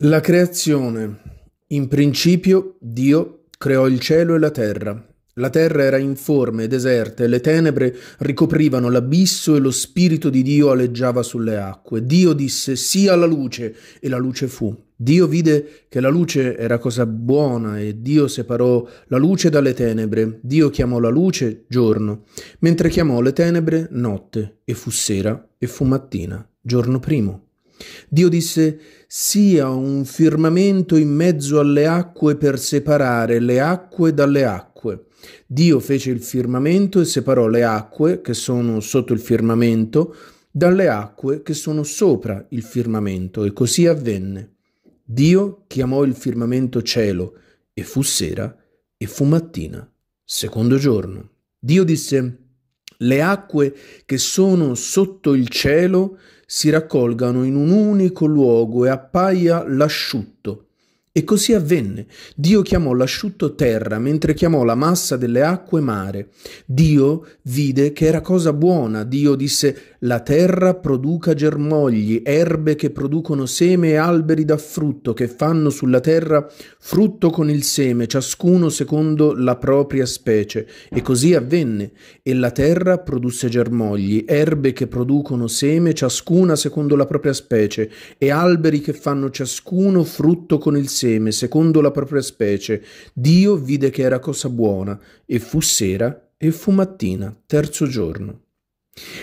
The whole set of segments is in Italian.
La creazione. In principio Dio creò il cielo e la terra. La terra era informe e deserta e le tenebre ricoprivano l'abisso e lo spirito di Dio aleggiava sulle acque. Dio disse sia la luce e la luce fu. Dio vide che la luce era cosa buona e Dio separò la luce dalle tenebre. Dio chiamò la luce giorno, mentre chiamò le tenebre notte e fu sera e fu mattina, giorno primo. Dio disse sia un firmamento in mezzo alle acque per separare le acque dalle acque. Dio fece il firmamento e separò le acque che sono sotto il firmamento dalle acque che sono sopra il firmamento e così avvenne. Dio chiamò il firmamento cielo e fu sera e fu mattina, secondo giorno. Dio disse le acque che sono sotto il cielo si raccolgano in un unico luogo e appaia l'asciutto e così avvenne. Dio chiamò l'asciutto terra, mentre chiamò la massa delle acque mare. Dio vide che era cosa buona. Dio disse, la terra produca germogli, erbe che producono seme e alberi da frutto, che fanno sulla terra frutto con il seme, ciascuno secondo la propria specie. E così avvenne. E la terra produsse germogli, erbe che producono seme, ciascuna secondo la propria specie, e alberi che fanno ciascuno frutto con il seme seme secondo la propria specie. Dio vide che era cosa buona, e fu sera e fu mattina, terzo giorno.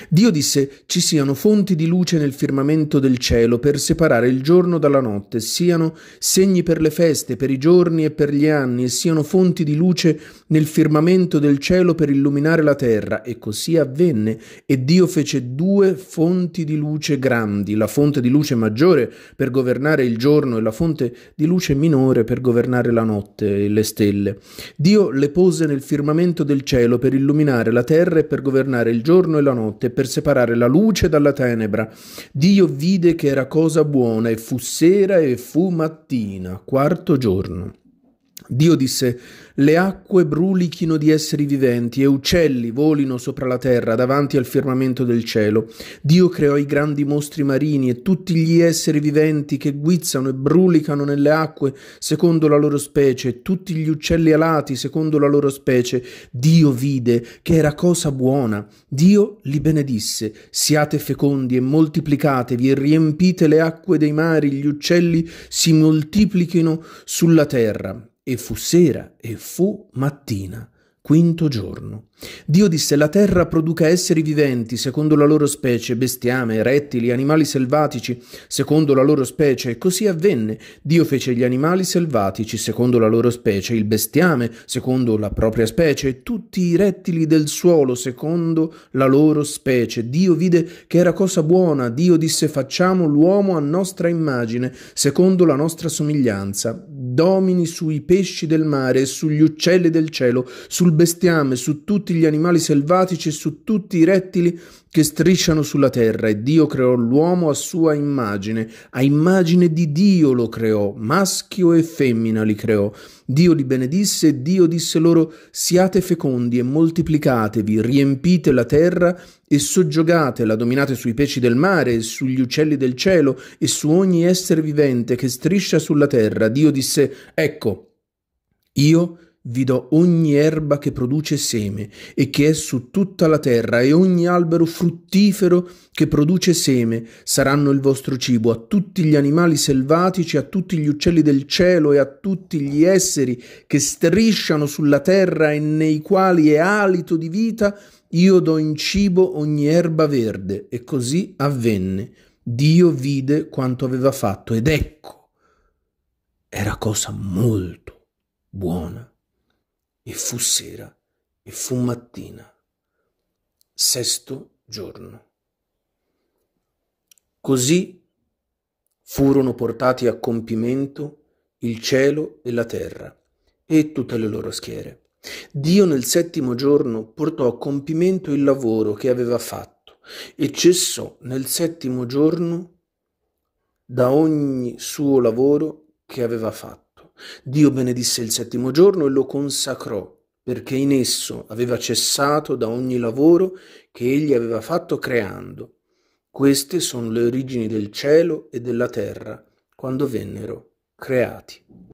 Dio disse ci siano fonti di luce nel firmamento del cielo per separare il giorno dalla notte, siano segni per le feste, per i giorni e per gli anni, e siano fonti di luce nel firmamento del cielo per illuminare la terra. E così avvenne, e Dio fece due fonti di luce grandi, la fonte di luce maggiore per governare il giorno e la fonte di luce minore per governare la notte e le stelle. Dio le pose nel firmamento del cielo per illuminare la terra e per governare il giorno e la notte notte per separare la luce dalla tenebra. Dio vide che era cosa buona e fu sera e fu mattina, quarto giorno. Dio disse: Le acque brulichino di esseri viventi e uccelli volino sopra la terra davanti al firmamento del cielo. Dio creò i grandi mostri marini e tutti gli esseri viventi che guizzano e brulicano nelle acque secondo la loro specie, e tutti gli uccelli alati secondo la loro specie. Dio vide che era cosa buona. Dio li benedisse: Siate fecondi e moltiplicatevi e riempite le acque dei mari, gli uccelli si moltiplichino sulla terra. E fu sera e fu mattina, quinto giorno. Dio disse la terra produca esseri viventi secondo la loro specie, bestiame, rettili, animali selvatici secondo la loro specie e così avvenne. Dio fece gli animali selvatici secondo la loro specie, il bestiame secondo la propria specie, tutti i rettili del suolo secondo la loro specie. Dio vide che era cosa buona, Dio disse facciamo l'uomo a nostra immagine, secondo la nostra somiglianza, domini sui pesci del mare e sugli uccelli del cielo, sul bestiame, su tutti gli animali animali selvatici e su tutti i rettili che strisciano sulla terra e Dio creò l'uomo a sua immagine, a immagine di Dio lo creò, maschio e femmina li creò. Dio li benedisse e Dio disse loro siate fecondi e moltiplicatevi, riempite la terra e soggiogatela, dominate sui pesci del mare e sugli uccelli del cielo e su ogni essere vivente che striscia sulla terra. Dio disse ecco, io vi do ogni erba che produce seme e che è su tutta la terra e ogni albero fruttifero che produce seme saranno il vostro cibo, a tutti gli animali selvatici, a tutti gli uccelli del cielo e a tutti gli esseri che strisciano sulla terra e nei quali è alito di vita, io do in cibo ogni erba verde. E così avvenne. Dio vide quanto aveva fatto ed ecco, era cosa molto buona. E fu sera e fu mattina. Sesto giorno. Così furono portati a compimento il cielo e la terra e tutte le loro schiere. Dio nel settimo giorno portò a compimento il lavoro che aveva fatto e cessò nel settimo giorno da ogni suo lavoro che aveva fatto. Dio benedisse il settimo giorno e lo consacrò, perché in esso aveva cessato da ogni lavoro che egli aveva fatto creando. Queste sono le origini del cielo e della terra, quando vennero creati.